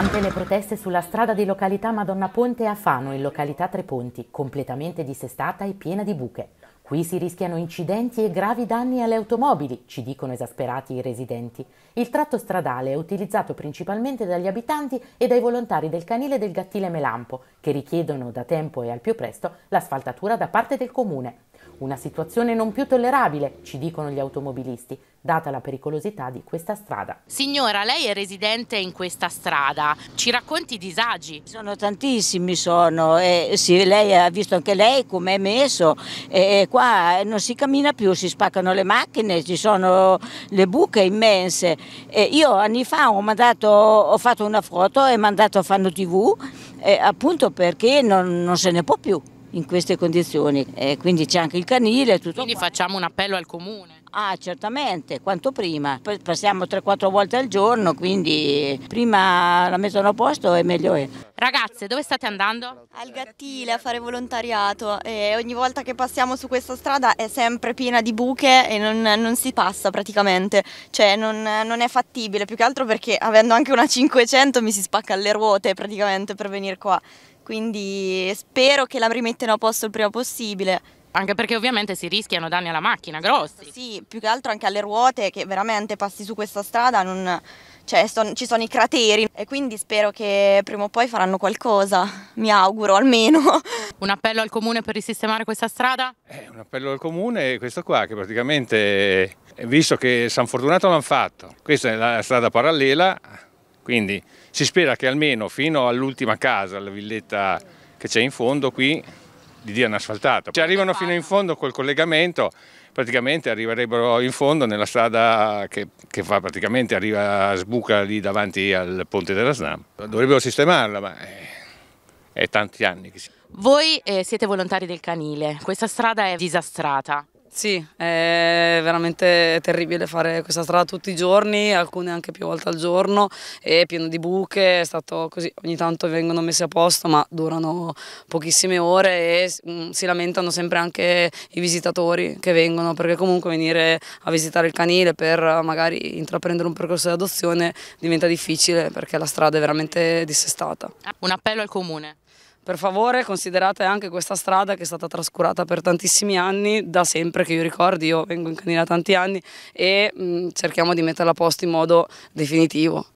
Tante le proteste sulla strada di località Madonna Ponte a Fano, in località Tre Ponti, completamente dissestata e piena di buche. Qui si rischiano incidenti e gravi danni alle automobili, ci dicono esasperati i residenti. Il tratto stradale è utilizzato principalmente dagli abitanti e dai volontari del canile del gattile Melampo, che richiedono da tempo e al più presto l'asfaltatura da parte del comune, una situazione non più tollerabile, ci dicono gli automobilisti, data la pericolosità di questa strada. Signora, lei è residente in questa strada, ci racconti i disagi? Sono tantissimi, sono, eh, sì, lei ha visto anche lei com'è messo, eh, qua non si cammina più, si spaccano le macchine, ci sono le buche immense. Eh, io anni fa ho, mandato, ho, fatto una foto e mandato a Fanno TV, appunto perché non, non se ne può più in queste condizioni. E quindi c'è anche il canile. e Tutto quindi qua. facciamo un appello al comune. Ah, certamente, quanto prima. Poi passiamo 3-4 volte al giorno, quindi prima la mettono a posto e meglio è. Ragazze, dove state andando? Al Gattile a fare volontariato e ogni volta che passiamo su questa strada è sempre piena di buche e non, non si passa praticamente, cioè non, non, è fattibile, più che altro perché avendo anche una 500 mi si spacca le ruote praticamente per venire qua, quindi spero che la rimettano a posto il prima possibile. Anche perché ovviamente si rischiano danni alla macchina, grossi. Sì, più che altro anche alle ruote che veramente passi su questa strada, non... cioè, son... ci sono i crateri e quindi spero che prima o poi faranno qualcosa, mi auguro almeno. Un appello al comune per risistemare questa strada? Eh, un appello al comune è questo qua, che praticamente, visto che San Fortunato l'hanno fatto, questa è la strada parallela, quindi si spera che almeno fino all'ultima casa, la villetta che c'è in fondo qui, di diano asfaltata. Ci arrivano fino in fondo col collegamento, praticamente arriverebbero in fondo nella strada che, che fa praticamente, arriva, a sbuca lì davanti al ponte della Snam. Dovrebbero sistemarla, ma è, è tanti anni che si... Voi eh, siete volontari del canile, questa strada è disastrata. Sì, è veramente terribile fare questa strada tutti i giorni, alcune anche più volte al giorno, è pieno di buche, è stato così, ogni tanto vengono messe a posto ma durano pochissime ore e mm, si lamentano sempre anche i visitatori che vengono perché comunque venire a visitare il canile per eh, magari intraprendere un percorso di adozione diventa difficile perché la strada è veramente dissestata. Un appello al comune. Per favore considerate anche questa strada che è stata trascurata per tantissimi anni, da sempre che io ricordo, io vengo in canina tanti anni e mh, mm, cerchiamo di metterla a posto in modo definitivo.